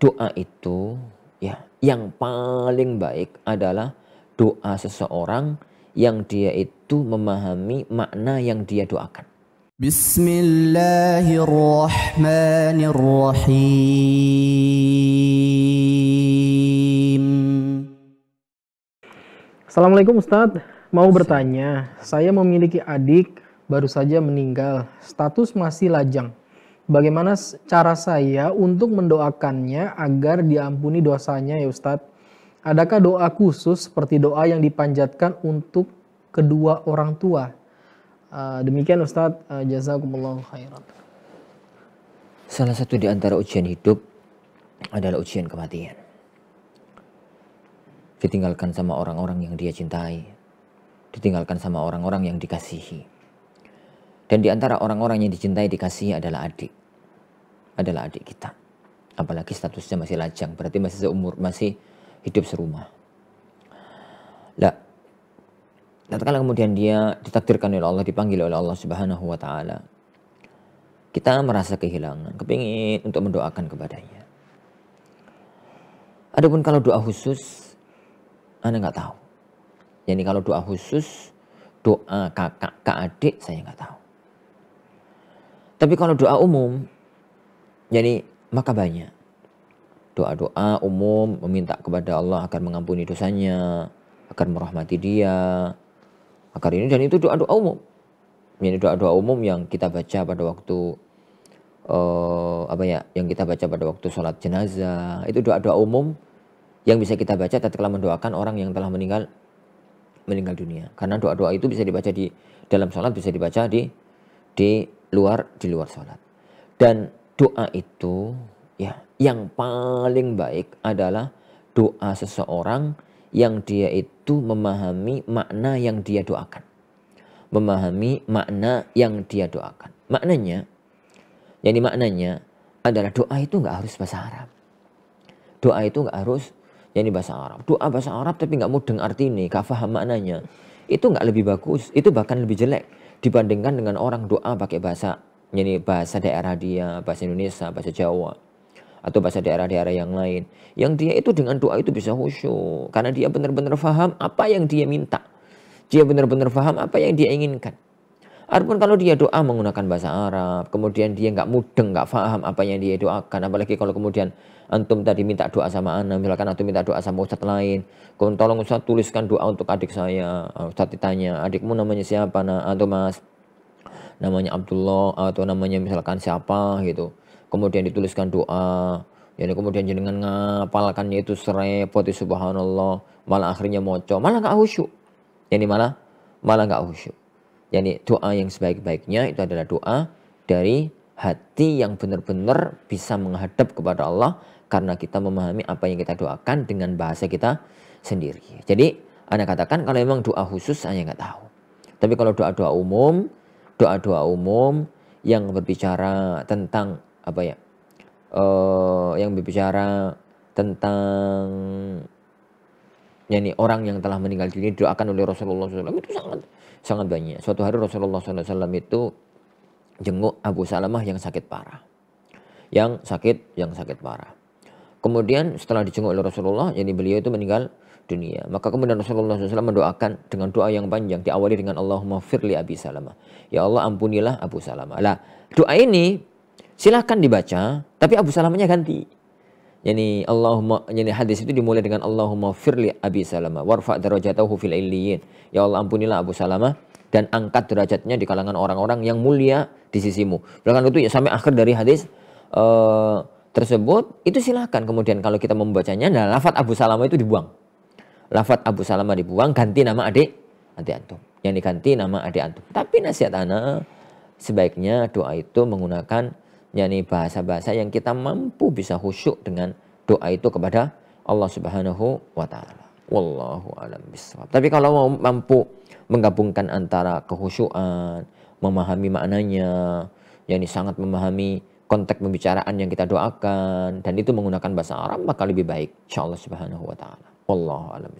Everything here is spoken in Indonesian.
doa itu ya yang paling baik adalah doa seseorang yang dia itu memahami makna yang dia doakan. Bismillahirrahmanirrahim. Assalamualaikum Ustadz, mau bertanya. Saya memiliki adik baru saja meninggal, status masih lajang bagaimana cara saya untuk mendoakannya agar diampuni dosanya ya Ustadz? Adakah doa khusus seperti doa yang dipanjatkan untuk kedua orang tua? Eh, demikian Ustadz, eh, jazakumullah khairan. Salah satu di antara ujian hidup adalah ujian kematian. Ditinggalkan sama orang-orang yang dia cintai, ditinggalkan sama orang-orang yang dikasihi. Dan di antara orang-orang yang dicintai dikasihi adalah adik adalah adik kita. Apalagi statusnya masih lajang, berarti masih seumur, masih hidup serumah. Lah, tatkala kemudian dia ditakdirkan oleh Allah, dipanggil oleh Allah Subhanahu wa taala. Kita merasa kehilangan, kepingin untuk mendoakan kepadanya. Adapun kalau doa khusus, Anda nggak tahu. Jadi kalau doa khusus, doa kakak ke adik saya nggak tahu. Tapi kalau doa umum, jadi maka banyak doa-doa umum meminta kepada Allah agar mengampuni dosanya, agar merahmati dia, agar ini dan itu doa-doa umum. Ini doa-doa umum yang kita baca pada waktu uh, apa ya, yang kita baca pada waktu sholat jenazah. Itu doa-doa umum yang bisa kita baca tatkala mendoakan orang yang telah meninggal meninggal dunia. Karena doa-doa itu bisa dibaca di dalam sholat, bisa dibaca di di luar di luar sholat. Dan doa itu ya yang paling baik adalah doa seseorang yang dia itu memahami makna yang dia doakan. Memahami makna yang dia doakan. Maknanya, jadi maknanya adalah doa itu nggak harus bahasa Arab. Doa itu nggak harus jadi bahasa Arab. Doa bahasa Arab tapi nggak mudeng ini, ini paham maknanya. Itu nggak lebih bagus, itu bahkan lebih jelek dibandingkan dengan orang doa pakai bahasa jadi bahasa daerah dia, bahasa Indonesia, bahasa Jawa atau bahasa daerah-daerah yang lain. Yang dia itu dengan doa itu bisa khusyuk karena dia benar-benar faham apa yang dia minta. Dia benar-benar faham apa yang dia inginkan. Adapun kalau dia doa menggunakan bahasa Arab, kemudian dia nggak mudeng, nggak faham apa yang dia doakan, apalagi kalau kemudian antum tadi minta doa sama anak, misalkan antum minta doa sama ustadz lain, kemudian tolong ustadz tuliskan doa untuk adik saya, ah, ustadz ditanya, adikmu namanya siapa Nah, nah antum mas, namanya Abdullah atau namanya misalkan siapa gitu kemudian dituliskan doa yani kemudian jenengan ngapalkan itu poti ya subhanallah malah akhirnya moco malah gak khusyuk jadi malah malah nggak khusyuk jadi doa yang sebaik-baiknya itu adalah doa dari hati yang benar-benar bisa menghadap kepada Allah karena kita memahami apa yang kita doakan dengan bahasa kita sendiri. Jadi, Anda katakan kalau memang doa khusus, saya nggak tahu. Tapi kalau doa-doa umum, doa-doa umum yang berbicara tentang apa ya? Uh, yang berbicara tentang yakni orang yang telah meninggal dunia doakan oleh Rasulullah SAW itu sangat sangat banyak. Suatu hari Rasulullah SAW itu jenguk Abu Salamah yang sakit parah, yang sakit yang sakit parah. Kemudian setelah dijenguk oleh Rasulullah, jadi beliau itu meninggal dunia. Maka kemudian Rasulullah SAW mendoakan dengan doa yang panjang diawali dengan Allahumma firli Abi Salamah. Ya Allah ampunilah Abu Salamah. Lah, doa ini silahkan dibaca, tapi Abu Salamahnya ganti. Yani Allahumma yani hadis itu dimulai dengan Allahumma firli Abi Salamah warfa darajatahu fil illiyin. Ya Allah ampunilah Abu Salamah dan angkat derajatnya di kalangan orang-orang yang mulia di sisimu. Belakang itu ya sampai akhir dari hadis uh, tersebut itu silahkan kemudian kalau kita membacanya nah lafat Abu Salamah itu dibuang lafat Abu Salamah dibuang ganti nama adik adik antum yang diganti nama adik antum tapi nasihat anak sebaiknya doa itu menggunakan yakni bahasa-bahasa yang kita mampu bisa khusyuk dengan doa itu kepada Allah Subhanahu wa taala. Wallahu alam bisawab. Tapi kalau mau mampu menggabungkan antara kehusuan, memahami maknanya, yakni sangat memahami konteks pembicaraan yang kita doakan dan itu menggunakan bahasa Arab maka lebih baik insyaallah subhanahu wa taala. Allahu alem.